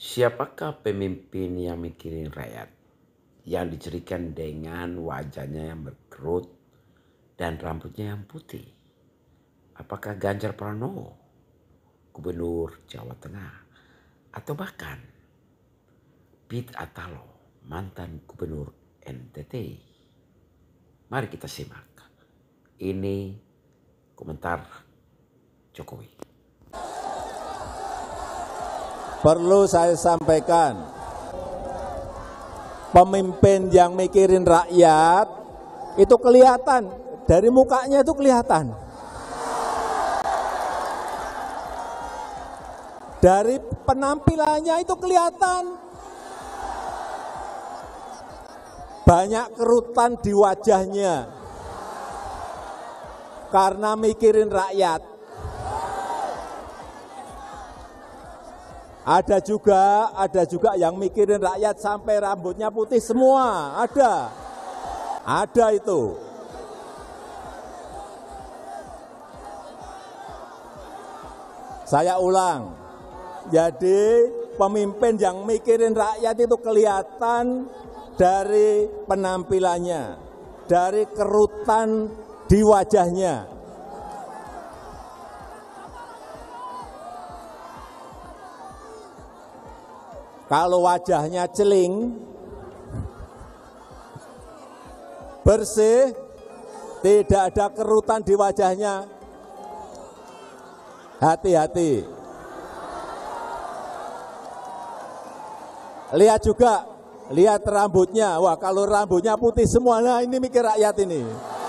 Siapakah pemimpin yang mikirin rakyat? Yang dicerikan dengan wajahnya yang berkerut dan rambutnya yang putih. Apakah Ganjar Pranowo, Gubernur Jawa Tengah, atau bahkan Pit Atalo, mantan Gubernur NTT? Mari kita simak. Ini komentar Jokowi perlu saya sampaikan, pemimpin yang mikirin rakyat itu kelihatan, dari mukanya itu kelihatan. Dari penampilannya itu kelihatan. Banyak kerutan di wajahnya. Karena mikirin rakyat. Ada juga, ada juga yang mikirin rakyat sampai rambutnya putih semua, ada. Ada itu. Saya ulang. Jadi pemimpin yang mikirin rakyat itu kelihatan dari penampilannya, dari kerutan di wajahnya, Kalau wajahnya celing, bersih, tidak ada kerutan di wajahnya. Hati-hati. Lihat juga, lihat rambutnya. Wah, kalau rambutnya putih semua, nah ini mikir rakyat ini.